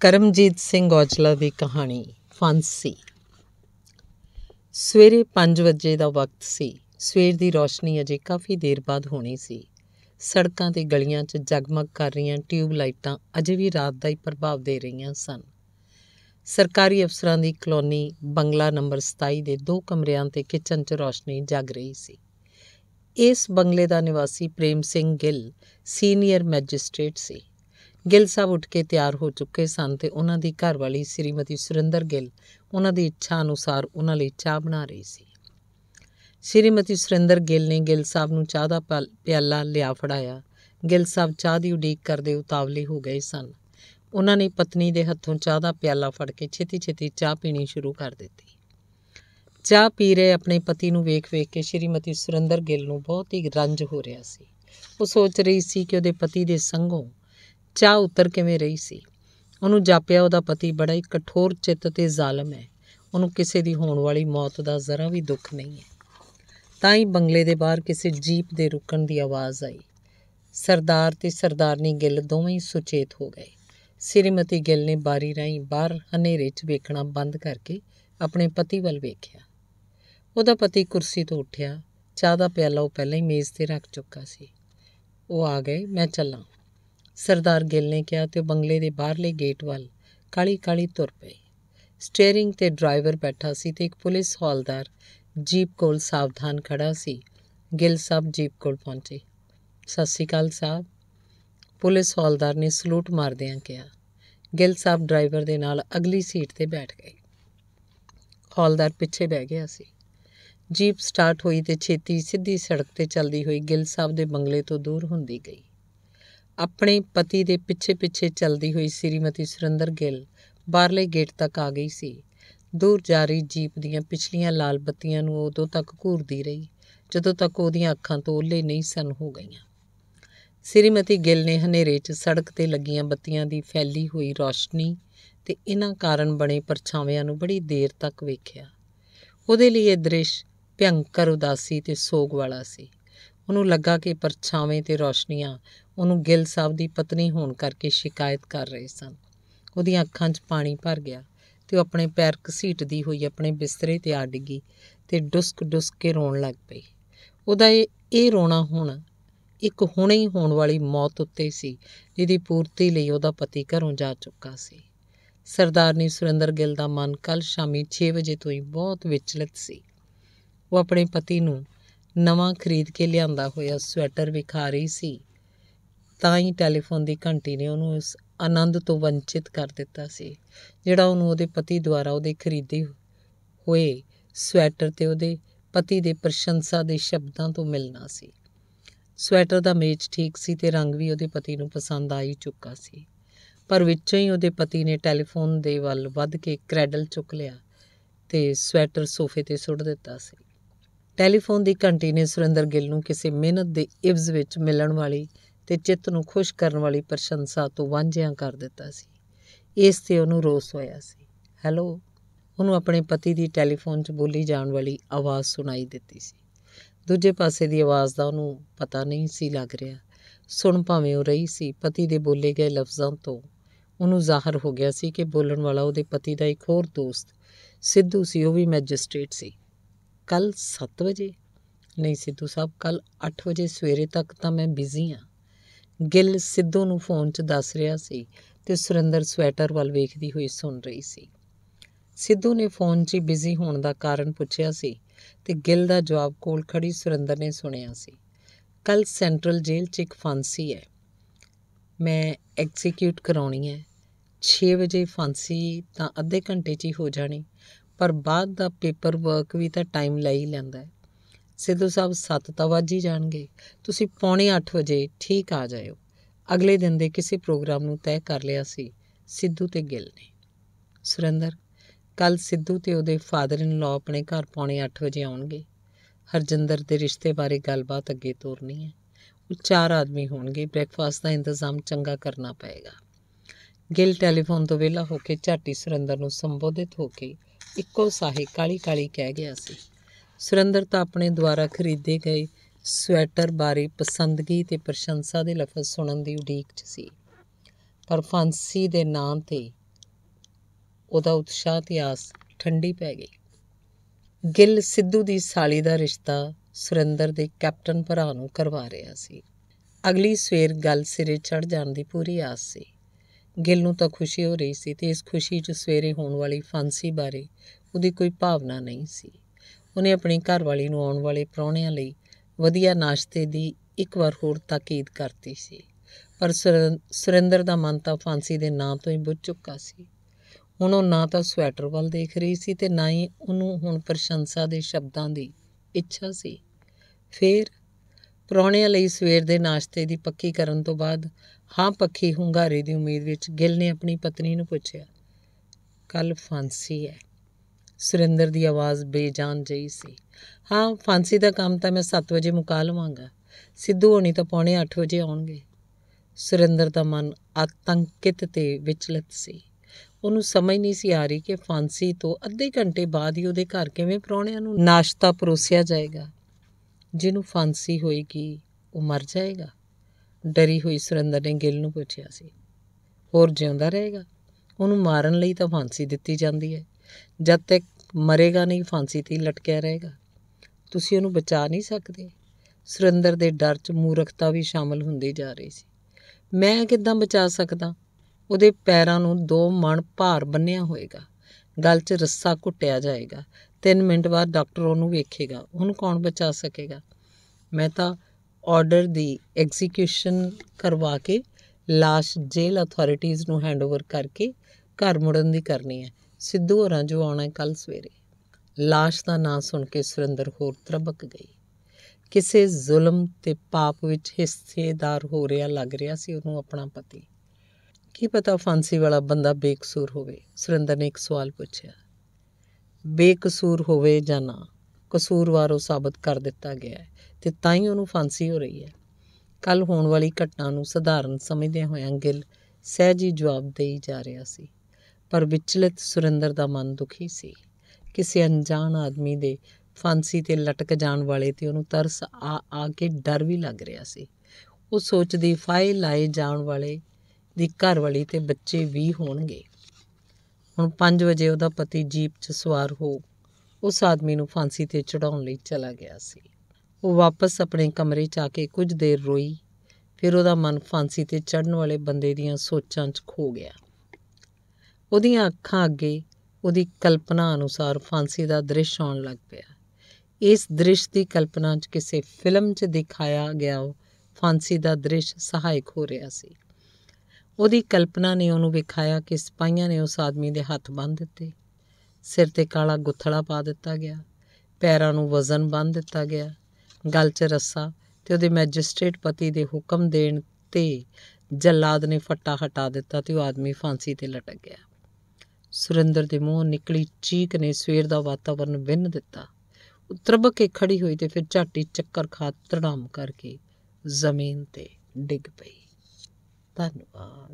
ਕਰਮਜੀਤ ਸਿੰਘ ਔਜਲਾ ਦੀ ਕਹਾਣੀ ਫਾਂਸੀ ਸਵੇਰੇ 5 ਵਜੇ ਦਾ ਵਕਤ ਸੀ ਸਵੇਰ ਦੀ ਰੋਸ਼ਨੀ ਅਜੇ ਕਾਫੀ ਦੇਰ ਬਾਅਦ ਹੋਣੀ ਸੀ ਸੜਕਾਂ ਤੇ ਗਲੀਆਂ 'ਚ ਜਗਮਗ ਕਰ ਰਹੀਆਂ ਟਿਊਬ ਲਾਈਟਾਂ ਅਜੇ ਵੀ ਰਾਤ ਦਾ ਹੀ ਪ੍ਰਭਾਵ ਦੇ ਰਹੀਆਂ ਸਨ ਸਰਕਾਰੀ ਅਫਸਰਾਂ ਦੀ ਕਲੋਨੀ ਬੰਗਲਾ ਨੰਬਰ 27 ਦੇ ਦੋ ਕਮਰਿਆਂ ਤੇ ਕਿਚਨ 'ਚ ਰੋਸ਼ਨੀ ਜਗ ਰਹੀ ਸੀ ਇਸ ਬੰਗਲੇ ਦਾ ਨਿਵਾਸੀ ਪ੍ਰੇਮ ਸਿੰਘ ਗਿੱਲ ਸੀਨੀਅਰ ਮੈਜਿਸਟ੍ਰੇਟ ਸੀ ਗਿੱਲ ਸਾਹਿਬ ਉੱਠ ਕੇ ਤਿਆਰ ਹੋ ਚੁੱਕੇ ਸਨ ਤੇ ਉਹਨਾਂ ਦੀ ਘਰਵਾਲੀ ਸ੍ਰੀਮਤੀ ਸੁਰਿੰਦਰ ਗਿੱਲ ਉਹਨਾਂ ਦੀ ਇੱਛਾ ਅਨੁਸਾਰ ਉਹਨਾਂ ਲਈ ਚਾਹ ਬਣਾ ਰਹੀ ਸੀ ਸ੍ਰੀਮਤੀ ਸੁਰਿੰਦਰ ਗਿੱਲ ਨੇ ਗਿੱਲ ਸਾਹਿਬ ਨੂੰ ਚਾਹ ਦਾ ਪਿਆਲਾ ਲਿਆ ਫੜਾਇਆ ਗਿੱਲ ਸਾਹਿਬ ਚਾਹ ਦੀ ਉਡੀਕ ਕਰਦੇ ਉਤਾਵਲੇ ਹੋ ਗਏ ਸਨ ਉਹਨਾਂ ਨੇ ਪਤਨੀ ਦੇ ਹੱਥੋਂ ਚਾਹ ਦਾ ਪਿਆਲਾ ਫੜ ਕੇ ਛੇਤੀ-ਛੇਤੀ ਚਾਹ ਪੀਣੀ ਸ਼ੁਰੂ ਕਰ ਦਿੱਤੀ ਚਾਹ ਪੀ ਰਹੇ ਆਪਣੇ ਪਤੀ ਨੂੰ ਵੇਖ-ਵੇਖ ਕੇ ਸ਼੍ਰੀਮਤੀ ਸੁਰਿੰਦਰ ਗਿੱਲ ਨੂੰ ਬਹੁਤ ਹੀ ਰੰਜ ਹੋ ਰਿਹਾ ਸੀ ਉਹ ਸੋਚ ਰਹੀ ਸੀ ਕਿ ਉਹਦੇ ਪਤੀ ਦੇ ਸੰਗੋਂ ਚਾਹ ਉਤਰ ਕਿਵੇਂ ਰਹੀ ਸੀ ਉਹਨੂੰ ਜਾਪਿਆ ਉਹਦਾ ਪਤੀ ਬੜਾ ਹੀ ਕਠੋਰ ਚਿੱਤ ਤੇ ਜ਼ਾਲਮ ਹੈ ਉਹਨੂੰ ਕਿਸੇ ਦੀ ਹੋਣ ਵਾਲੀ ਮੌਤ ਦਾ ਜ਼ਰਾ ਵੀ ਦੁੱਖ ਨਹੀਂ ਹੈ ਤਾਂ ਹੀ ਬੰਗਲੇ ਦੇ ਬਾਹਰ ਕਿਸੇ ਜੀਪ ਦੇ ਰੁਕਣ ਦੀ ਆਵਾਜ਼ ਆਈ ਸਰਦਾਰ ਤੇ ਸਰਦਾਰਨੀ ਗਿੱਲ ਦੋਵੇਂ ਹੀ ਸੁਚੇਤ ਹੋ ਗਏ ਸ੍ਰੀਮਤੀ ਗਿੱਲ ਨੇ ਬਾਰੀ ਰਾਹੀਂ ਬਾਹਰ ਹਨੇਰੇ 'ਚ ਵੇਖਣਾ ਬੰਦ ਕਰਕੇ ਆਪਣੇ ਪਤੀ ਵੱਲ ਵੇਖਿਆ ਉਹਦਾ ਪਤੀ ਕੁਰਸੀ ਤੋਂ ਉੱਠਿਆ ਚਾਹ ਦਾ ਪਿਆਲਾ ਉਹ ਪਹਿਲਾਂ ਹੀ ਮੇਜ਼ ਤੇ ਰੱਖ ਚੁੱਕਾ ਸੀ ਉਹ ਆ ਗਏ ਮੈਂ ਚੱਲਾਂ ਸਰਦਾਰ ਗਿੱਲ ਨੇ ਕਿਹਾ ਤੇ ਬੰਗਲੇ ਦੇ ਬਾਹਰਲੇ ਗੇਟ ਵੱਲ ਕਾਲੀ-ਕਾਲੀ ਤੁਰ ਪਈ ਸਟੀering ਤੇ ਡਰਾਈਵਰ ਬੈਠਾ ਸੀ ਤੇ ਇੱਕ ਪੁਲਿਸ ਹੌਲਦਾਰ ਜੀਪ ਕੋਲ ਸਾਵਧਾਨ ਖੜਾ ਸੀ ਗਿੱਲ ਸਾਹਿਬ ਜੀਪ ਕੋਲ ਪਹੁੰਚੇ ਸਤਿ ਸ੍ਰੀ ਅਕਾਲ ਸਾਹਿਬ ਪੁਲਿਸ ਹੌਲਦਾਰ ਨੇ ਸਲੂਟ ਮਾਰਦਿਆਂ ਕਿਹਾ ਗਿੱਲ ਸਾਹਿਬ ਡਰਾਈਵਰ ਦੇ ਨਾਲ ਅਗਲੀ ਸੀਟ ਤੇ ਬੈਠ ਗਏ ਹੌਲਦਾਰ ਪਿੱਛੇ ਬਹਿ ਗਿਆ ਸੀ ਜੀਪ ਸਟਾਰਟ ਹੋਈ ਤੇ ਛੇਤੀ ਸਿੱਧੀ ਸੜਕ ਤੇ ਚੱਲਦੀ ਹੋਈ ਗਿੱਲ ਸਾਹਿਬ ਦੇ ਬੰਗਲੇ ਤੋਂ ਦੂਰ ਹੁੰਦੀ ਗਈ ਆਪਣੇ ਪਤੀ ਦੇ ਪਿੱਛੇ-ਪਿੱਛੇ ਚੱਲਦੀ ਹੋਈ ਸ਼੍ਰੀਮਤੀ ਸੁਰਿੰਦਰ ਗਿੱਲ ਬਾਹਰਲੇ ਗੇਟ ਤੱਕ ਆ ਗਈ ਸੀ। ਦੂਰ ਜਾ ਰਹੀ ਜੀਪ ਦੀਆਂ ਪਿਛਲੀਆਂ ਲਾਲ ਬੱਤੀਆਂ ਨੂੰ ਉਦੋਂ ਤੱਕ ਘੂਰਦੀ ਰਹੀ ਜਦੋਂ ਤੱਕ ਉਹਦੀਆਂ ਅੱਖਾਂ ਤੋਂ ਓਲੇ ਨਹੀਂ ਸਨ ਹੋ ਗਈਆਂ। ਸ਼੍ਰੀਮਤੀ ਗਿੱਲ ਨੇ ਹਨੇਰੇ 'ਚ ਸੜਕ 'ਤੇ ਲੱਗੀਆਂ ਬੱਤੀਆਂ ਦੀ ਫੈਲੀ ਹੋਈ ਰੌਸ਼ਨੀ ਤੇ ਇਹਨਾਂ ਕਾਰਨ ਬਣੇ ਪਰਛਾਵਿਆਂ ਨੂੰ ਬੜੀ ਦੇਰ ਤੱਕ ਵੇਖਿਆ। ਉਹਦੇ ਲਈ ਇਹ ਦ੍ਰਿਸ਼ ਭਿਆੰਕਰ ਉਦਾਸੀ ਤੇ ਸੋਗ ਵਾਲਾ ਸੀ। ਉਹਨੂੰ ਲੱਗਾ ਕਿ ਪਰਛਾਵੇਂ ਤੇ ਰੌਸ਼ਨੀਆਂ ਉਹਨੂੰ ਗਿੱਲ ਸਾਹਿਬ ਦੀ ਪਤਨੀ ਹੋਣ ਕਰਕੇ ਸ਼ਿਕਾਇਤ ਕਰ ਰਹੇ ਸਨ ਉਹਦੀਆਂ ਅੱਖਾਂ 'ਚ ਪਾਣੀ ਭਰ ਗਿਆ ਤੇ ਉਹ ਆਪਣੇ ਪੈਰ ਘਸੀਟਦੀ ਹੋਈ ਆਪਣੇ ਬਿਸਤਰੇ ਤੇ ਆ ਡਿੱਗੀ ਤੇ ਡੁਸਕ ਡੁਸਕ ਕੇ ਰੋਣ ਲੱਗ ਪਈ ਉਹਦਾ ਇਹ ਇਹ ਰੋਣਾ ਹੁਣ ਇੱਕ ਹੁਣੇ ਹੀ ਹੋਣ ਵਾਲੀ ਮੌਤ ਉੱਤੇ ਸੀ ਜਿਹਦੀ ਪੂਰਤੀ ਲਈ ਉਹਦਾ ਪਤੀ ਘਰੋਂ ਜਾ ਚੁੱਕਾ ਸੀ ਸਰਦਾਰਨੀ ਸੁਰਿੰਦਰ ਗਿੱਲ ਦਾ ਮਨ ਕੱਲ ਸ਼ਾਮੀ 6 ਵਜੇ ਤੋਂ ਹੀ ਬਹੁਤ ਵਿਚਲਿਤ ਸੀ ਉਹ ਆਪਣੇ ਪਤੀ ਨੂੰ ਨਵਾਂ ਖਰੀਦ ਕੇ ਲਿਆਂਦਾ ਹੋਇਆ ਸਵੈਟਰ ਵਿਖਾ ਰਹੀ ਸੀ ਤਾਂ ਹੀ ਟੈਲੀਫੋਨ ਦੀ ਘੰਟੀ ਨੇ ਉਹਨੂੰ ਇਸ ਆਨੰਦ ਤੋਂ ਵੰਚਿਤ ਕਰ ਦਿੱਤਾ ਸੀ ਜਿਹੜਾ ਉਹਨੂੰ ਉਹਦੇ ਪਤੀ ਦੁਆਰਾ ਉਹਦੇ ਖਰੀਦੇ ਹੋਏ ਸਵੈਟਰ ਤੇ ਉਹਦੇ ਪਤੀ ਦੇ ਪ੍ਰਸ਼ੰਸਾ ਦੇ ਸ਼ਬਦਾਂ ਤੋਂ ਮਿਲਣਾ ਸੀ ਸਵੈਟਰ ਦਾ ਮੇਚ ਠੀਕ ਸੀ ਤੇ ਰੰਗ ਵੀ ਉਹਦੇ ਪਤੀ ਨੂੰ ਪਸੰਦ ਆ ਹੀ ਚੁੱਕਾ ਸੀ ਪਰ ਵਿੱਚੋਂ ਹੀ ਉਹਦੇ ਪਤੀ ਨੇ ਟੈਲੀਫੋਨ ਦੇ ਵੱਲ ਵੱਧ ਕੇ ਕ੍ਰੈਡਲ ਚੁੱਕ ਲਿਆ ਤੇ ਸਵੈਟਰ ਸੋਫੇ ਤੇ ਸੁੱਟ ਦਿੱਤਾ ਸੀ ਟੈਲੀਫੋਨ ਦੀ ਘੰਟੀ ਨੇ ਸੁਰਿੰਦਰ ਗਿੱਲ ਨੂੰ ਕਿਸੇ ਮਿਹਨਤ ਦੇ ਇਵਜ਼ ਵਿੱਚ ਮਿਲਣ ਵਾਲੀ ਤੇ ਚਿੱਤ ਨੂੰ ਖੁਸ਼ ਕਰਨ ਵਾਲੀ ਪ੍ਰਸ਼ੰਸਾ ਤੋਂ ਵਾਂਝਿਆਂ ਕਰ ਦਿੱਤਾ ਸੀ ਇਸ ਤੇ ਉਹਨੂੰ ਰੋਸ ਹੋਇਆ ਸੀ ਹੈਲੋ ਉਹਨੂੰ ਆਪਣੇ ਪਤੀ ਦੀ ਟੈਲੀਫੋਨ 'ਚ ਬੋਲੀ ਜਾਣ ਵਾਲੀ ਆਵਾਜ਼ ਸੁਣਾਈ ਦਿੱਤੀ ਸੀ ਦੂਜੇ ਪਾਸੇ ਦੀ ਆਵਾਜ਼ ਦਾ ਉਹਨੂੰ ਪਤਾ ਨਹੀਂ ਸੀ ਲੱਗ ਰਿਹਾ ਸੁਣ ਭਾਵੇਂ ਉਹ ਰਹੀ ਸੀ ਪਤੀ ਦੇ ਬੋਲੇ ਗਏ ਲਫ਼ਜ਼ਾਂ ਤੋਂ ਉਹਨੂੰ ਜ਼ਾਹਰ ਹੋ ਗਿਆ ਸੀ ਕਿ ਬੋਲਣ ਵਾਲਾ ਉਹਦੇ ਪਤੀ ਦਾ ਇੱਕ ਹੋਰ ਦੋਸਤ ਸਿੱਧੂ ਸੀ ਉਹ ਵੀ ਮੈਜਿਸਟ੍ਰੇਟ ਸੀ ਕੱਲ 7 ਵਜੇ ਨਹੀਂ ਸਿੱਧੂ ਸਾਹਿਬ ਕੱਲ 8 ਵਜੇ ਸਵੇਰੇ ਤੱਕ ਤਾਂ ਮੈਂ ਬਿਜ਼ੀ ਆ ਗਿੱਲ ਸਿੱਧੂ ਨੂੰ ਫੋਨ 'ਚ ਦੱਸ ਰਿਹਾ ਸੀ ਤੇ ਸੁਰਿੰਦਰ ਸਵੈਟਰ ਵੱਲ ਵੇਖਦੀ ਹੋਈ ਸੁਣ ਰਹੀ ਸੀ ਸਿੱਧੂ ਨੇ ਫੋਨ 'ਚ ਬਿਜ਼ੀ ਹੋਣ ਦਾ ਕਾਰਨ ਪੁੱਛਿਆ ਸੀ ਤੇ ਗਿੱਲ ਦਾ ਜਵਾਬ ਕੋਲ ਖੜੀ ਸੁਰਿੰਦਰ ਨੇ ਸੁਣਿਆ ਸੀ ਕੱਲ ਸੈਂਟਰਲ ਜੇਲ੍ਹ 'ਚ ਇੱਕ ਫਾਂਸੀ ਹੈ ਮੈਂ ਐਗਜ਼ੀਕਿਊਟ ਕਰਾਉਣੀ ਹੈ 6 ਵਜੇ ਫਾਂਸੀ ਤਾਂ ਅੱਧੇ ਘੰਟੇ 'ਚ ਹੀ ਹੋ ਜਾਣੀ ਪਰ ਬਾਅਦ ਦਾ ਪੇਪਰ ਵਰਕ ਵੀ ਤਾਂ ਟਾਈਮ ਲੈ ਹੀ ਲੈਂਦਾ ਹੈ ਸਿੱਧੂ ਸਾਹਿਬ 7 ਤਾਂ ਵੱਜ ਹੀ ਜਾਣਗੇ ਤੁਸੀਂ ਪੌਣੇ 8 ਵਜੇ ਠੀਕ ਆ ਜਾਇਓ ਅਗਲੇ ਦਿਨ ਦੇ ਕਿਸੇ ਪ੍ਰੋਗਰਾਮ ਨੂੰ ਤੈਅ ਕਰ ਲਿਆ ਸੀ ਸਿੱਧੂ ਤੇ ਗਿੱਲ ਨੇ ਸੁਰਿੰਦਰ ਕੱਲ ਸਿੱਧੂ ਤੇ ਉਹਦੇ ਫਾਦਰ ਇਨ ਲਾ ਆਪਣੇ ਘਰ ਪੌਣੇ 8 ਵਜੇ ਆਉਣਗੇ ਹਰਜਿੰਦਰ ਦੇ ਰਿਸ਼ਤੇ ਬਾਰੇ ਗੱਲਬਾਤ ਅੱਗੇ ਤੋਰਨੀ ਹੈ ਉਹ ਚਾਰ ਆਦਮੀ ਹੋਣਗੇ ਬ੍ਰੈਕਫਾਸਟ ਦਾ ਇੰਤਜ਼ਾਮ ਚੰਗਾ ਕਰਨਾ ਪਏਗਾ ਗਿੱਲ ਟੈਲੀਫੋਨ ਤੋਂ ਵਿਹਲਾ ਹੋ ਕੇ ਝਾਟੀ ਸੁਰਿੰਦਰ ਨੂੰ ਸੰਬੋਧਿਤ ਹੋ ਕੇ ਇੱਕੋ ਸਾਹੇ ਕਾਲੀ ਕਾਲੀ ਕਹਿ ਗਿਆ ਸੀ ਸੁਰਿੰਦਰ ਤਾਂ ਆਪਣੇ ਦੁਆਰਾ ਖਰੀਦੇ ਗਏ ਸਵੈਟਰ ਬਾਰੇ ਪਸੰਦਗੀ ਤੇ ਪ੍ਰਸ਼ੰਸਾ ਦੇ ਲਫ਼ਜ਼ ਸੁਣਨ ਦੀ ਉਡੀਕ 'ਚ ਸੀ ਪਰ ਫਾਂਸੀ ਦੇ ਨਾਂ ਤੇ ਉਹਦਾ ਉਤਸ਼ਾਹ ਤੇ ਆਸ ਠੰਡੀ ਪੈ ਗਈ ਗਿੱਲ ਸਿੱਧੂ ਦੀ ਸਾਲੀ ਦਾ ਰਿਸ਼ਤਾ ਸੁਰਿੰਦਰ ਦੇ ਕੈਪਟਨ ਭਰਾ ਨੂੰ ਕਰਵਾ ਰਿਹਾ ਸੀ ਅਗਲੀ ਸਵੇਰ ਗੱਲ ਸਿਰੇ ਚੜ ਜਾਣ ਦੀ ਪੂਰੀ ਆਸ ਸੀ ਗਿੱਲ ਨੂੰ ਤਾਂ ਖੁਸ਼ੀ ਹੋ ਰਹੀ ਸੀ ਤੇ ਇਸ ਖੁਸ਼ੀ 'ਚ ਸਵੇਰੇ ਹੋਣ ਵਾਲੀ ਫਾਂਸੀ ਬਾਰੇ ਉਹਦੀ ਕੋਈ ਭਾਵਨਾ ਨਹੀਂ ਸੀ ਉਹਨੇ ਆਪਣੀ ਘਰ ਵਾਲੀ ਨੂੰ ਆਉਣ ਵਾਲੇ ਪ੍ਰਾਹੁਣਿਆਂ ਲਈ ਵਧੀਆ ਨਾਸ਼ਤੇ ਦੀ ਇੱਕ ਵਾਰ ਹੋਰ ਤਾਕੀਦ ਕਰਤੀ ਸੀ ਪਰ ਸੁਰਿੰਦਰ ਦਾ ਮਨ ਤਾਂ ਫਾਂਸੀ ਦੇ ਨਾਂ ਤੋਂ ਹੀ ਬੁੱਝ ਚੁੱਕਾ ਸੀ ਹੁਣ ਉਹ ਨਾ ਤਾਂ ਸਵੈਟਰ ਵੱਲ ਦੇਖ ਰਹੀ ਸੀ ਤੇ ਨਾ ਹੀ ਉਹਨੂੰ ਹੁਣ ਪ੍ਰਸ਼ੰਸਾ ਦੇ ਸ਼ਬਦਾਂ ਦੀ ਇੱਛਾ ਸੀ ਫੇਰ ਪ੍ਰਾਹੁਣਿਆਂ ਲਈ ਸਵੇਰ ਦੇ ਨਾਸ਼ਤੇ ਦੀ ਪੱਕੀ ਕਰਨ ਤੋਂ ਬਾਅਦ ਹਾਂ ਪੱਕੀ ਹੁੰਗਾਰੇ ਦੀ ਉਮੀਦ ਵਿੱਚ ਗਿੱਲ ਨੇ ਆਪਣੀ ਪਤਨੀ ਨੂੰ ਪੁੱਛਿਆ ਕੱਲ ਫਾਂਸੀ ਹੈ ਸੁਰਿੰਦਰ ਦੀ ਆਵਾਜ਼ ਬੇਜਾਨ ਜਈ ਸੀ ਹਾਂ ਫਾਂਸੀ ਦਾ ਕੰਮ ਤਾਂ ਮੈਂ 7 ਵਜੇ ਮੁਕਾ ਲਵਾਂਗਾ ਸਿੱਧੂ ਹੋਣੀ ਤਾਂ ਪੌਣੇ 8 ਵਜੇ ਆਉਣਗੇ ਸੁਰਿੰਦਰ ਦਾ ਮਨ ਆਤੰਕਿਤ ਤੇ ਵਿਚਲਿਤ ਸੀ ਉਹਨੂੰ ਸਮਝ ਨਹੀਂ ਸੀ ਆ ਰਹੀ ਕਿ ਫਾਂਸੀ ਤੋਂ ਅੱਧੇ ਘੰਟੇ ਬਾਅਦ ਹੀ ਉਹਦੇ ਘਰ ਕਿਵੇਂ ਪਰੌਣਿਆਂ ਨੂੰ ਨਾਸ਼ਤਾ ਪਰੋਸਿਆ ਜਾਏਗਾ ਜਿਹਨੂੰ ਫਾਂਸੀ ਹੋਏਗੀ ਉਹ ਮਰ ਜਾਏਗਾ ਡਰੀ ਹੋਈ ਸੁਰਿੰਦਰ ਨੇ ਗਿੱਲ ਨੂੰ ਪੁੱਛਿਆ ਸੀ ਹੋਰ ਜਿਉਂਦਾ ਰਹੇਗਾ ਉਹਨੂੰ ਮਾਰਨ ਲਈ ਤਾਂ ਫਾਂਸੀ ਦਿੱਤੀ ਜਾਂਦੀ ਹੈ ਜਦ ਤੱਕ ਮਰੇਗਾ ਨਹੀਂ ਫਾਂਸੀ ਤੇ ਲਟਕਿਆ ਰਹੇਗਾ ਤੁਸੀਂ ਉਹਨੂੰ ਬਚਾ ਨਹੀਂ ਸਕਦੇ ਸੁਰਿੰਦਰ ਦੇ ਡਰ 'ਚ ਮੂਰਖਤਾ ਵੀ ਸ਼ਾਮਲ ਹੁੰਦੀ ਜਾ ਰਹੀ ਸੀ ਮੈਂ ਕਿੱਦਾਂ ਬਚਾ ਸਕਦਾ ਉਹਦੇ ਪੈਰਾਂ ਨੂੰ ਦੋ ਮਣ ਭਾਰ ਬੰਨਿਆ ਹੋਏਗਾ ਗਲ 'ਚ ਰੱਸਾ ਘੁੱਟਿਆ ਜਾਏਗਾ 3 ਮਿੰਟ ਬਾਅਦ ਡਾਕਟਰ ਉਹਨੂੰ ਵੇਖੇਗਾ ਉਹਨੂੰ ਕੌਣ ਬਚਾ ਸਕੇਗਾ ਮੈਂ ਤਾਂ ਆਰਡਰ ਦੀ ਐਗਜ਼ੀਕਿਊਸ਼ਨ ਕਰਵਾ ਕੇ ਲਾਸ਼ ਜੇਲ੍ਹ ਅਥਾਰਟੀਆਂ ਨੂੰ ਹੈਂਡਓਵਰ ਕਰਕੇ ਘਰ ਮੁੜਨ ਦੀ ਕਰਨੀ ਹੈ ਸਿੱਧੂ ਹੋਰਾਂ ਜੋ ਆਉਣਾ ਹੈ ਕੱਲ ਸਵੇਰੇ ਲਾਸ਼ ਦਾ ਨਾਂ ਸੁਣ ਕੇ ਸੁਰਿੰਦਰ ਹੋਰ ਤਰਬਕ ਗਈ ਕਿਸੇ ਜ਼ੁਲਮ ਤੇ ਪਾਪ ਵਿੱਚ ਹਿੱਸੇਦਾਰ ਹੋ ਰਿਹਾ ਲੱਗ ਰਿਹਾ ਸੀ ਉਹਨੂੰ ਆਪਣਾ ਪਤੀ ਕੀ ਪਤਾ ਫਾਂਸੀ ਵਾਲਾ ਬੰਦਾ ਬੇਕਸੂਰ ਹੋਵੇ ਸੁਰਿੰਦਰ ਨੇ ਇੱਕ ਸਵਾਲ ਪੁੱਛਿਆ ਬੇਕਸੂਰ ਹੋਵੇ ਜਾਂ ਨਾ ਕਸੂਰਵਾਰ ਉਹ ਸਾਬਤ ਕਰ ਦਿੱਤਾ ਗਿਆ ਹੈ ਤੇ ਤਾਂ ਹੀ ਉਹਨੂੰ ਫਾਂਸੀ ਹੋ ਰਹੀ ਹੈ ਕੱਲ ਹੋਣ ਵਾਲੀ ਘਟਨਾ ਨੂੰ ਸਧਾਰਨ ਸਮਝਦਿਆਂ ਹੋਇਆਂ ਗਿੱਲ ਸਹਿਜ ਹੀ ਜਵਾਬ ਦੇਈ ਜਾ ਰਿਹਾ ਸੀ ਪਰ ਵਿਚਲਿਤ ਸੁਰਿੰਦਰ ਦਾ ਮਨ ਦੁਖੀ ਸੀ ਕਿਸੇ ਅਣਜਾਣ ਆਦਮੀ ਦੇ ਫਾਂਸੀ ਤੇ ਲਟਕ ਜਾਣ ਵਾਲੇ ਤੇ ਉਹਨੂੰ ਤਰਸ ਆ ਆ ਕੇ ਡਰ ਵੀ ਲੱਗ ਰਿਹਾ ਸੀ ਉਹ ਸੋਚਦੀ ਫਾਇਲ ਲਾਏ ਜਾਣ ਵਾਲੇ ਦੀ ਘਰ ਵਾਲੀ ਤੇ ਬੱਚੇ ਵੀ ਹੋਣਗੇ ਹੁਣ 5 ਵਜੇ ਉਹਦਾ ਪਤੀ ਜੀਪ 'ਚ ਸਵਾਰ ਹੋ ਉਸ ਆਦਮੀ ਨੂੰ ਫਾਂਸੀ ਤੇ ਚੜਾਉਣ ਲਈ ਚਲਾ ਗਿਆ ਸੀ ਉਹ ਵਾਪਸ ਆਪਣੇ ਕਮਰੇ 'ਚ ਆ ਕੇ ਕੁਝ ਦੇਰ ਰੋਈ ਫਿਰ ਉਹਦਾ ਮਨ ਫਾਂਸੀ ਤੇ ਚੜਨ ਵਾਲੇ ਬੰਦੇ ਦੀਆਂ ਸੋਚਾਂ 'ਚ ਖੋ ਗਿਆ ਉਹਦੀਆਂ ਅੱਖਾਂ ਅੱਗੇ ਉਹਦੀ ਕਲਪਨਾ ਅਨੁਸਾਰ ਫਾਂਸੀ ਦਾ ਦ੍ਰਿਸ਼ ਆਉਣ ਲੱਗ ਪਿਆ ਇਸ ਦ੍ਰਿਸ਼ ਦੀ ਕਲਪਨਾ 'ਚ ਕਿਸੇ ਫਿਲਮ 'ਚ ਦਿਖਾਇਆ ਗਿਆ ਉਹ ਫਾਂਸੀ ਦਾ ਦ੍ਰਿਸ਼ ਸਹਾਇਕ ਹੋ ਰਿਹਾ ਸੀ ਉਹਦੀ ਕਲਪਨਾ ਨੇ ਉਹਨੂੰ ਵਿਖਾਇਆ ਕਿ ਸਿਪਾਹੀਆਂ ਨੇ ਉਸ ਆਦਮੀ ਦੇ ਹੱਥ ਬੰਨ੍ਹ ਦਿੱਤੇ ਸਿਰ ਤੇ ਕਾਲਾ ਗੁੱਥਲਾ ਪਾ ਦਿੱਤਾ ਗਿਆ ਪੈਰਾਂ ਨੂੰ ਵਜ਼ਨ ਬੰਨ੍ਹ ਦਿੱਤਾ ਗਿਆ ਗਲ 'ਚ ਰੱਸਾ ਤੇ ਉਹਦੇ ਮੈਜਿਸਟ੍ਰੇਟ ਪਤੀ ਦੇ ਹੁਕਮ ਦੇਣ ਤੇ ਜਲਾਦ ਨੇ ਫੱਟਾ ਹਟਾ ਦਿੱਤਾ ਤੇ ਉਹ ਆਦਮੀ ਫਾਂਸੀ ਤੇ ਲਟਕ ਗਿਆ ਸੁਰਿੰਦਰ ਦੇ ਮੂੰਹੋਂ ਨਿਕਲੀ ਚੀਕ ਨੇ ਸਵੇਰ ਦਾ ਵਾਤਾਵਰਨ ਵਿੰਨ ਦਿੱਤਾ ਉਤਰਬ ਕੇ ਖੜੀ ਹੋਈ ਤੇ ਫਿਰ ਝਾਟੀ ਚੱਕਰ ਖਾ ਤੜਾਮ ਕਰਕੇ ਜ਼ਮੀਨ ਤੇ ਡਿੱਗ ਪਈ たのは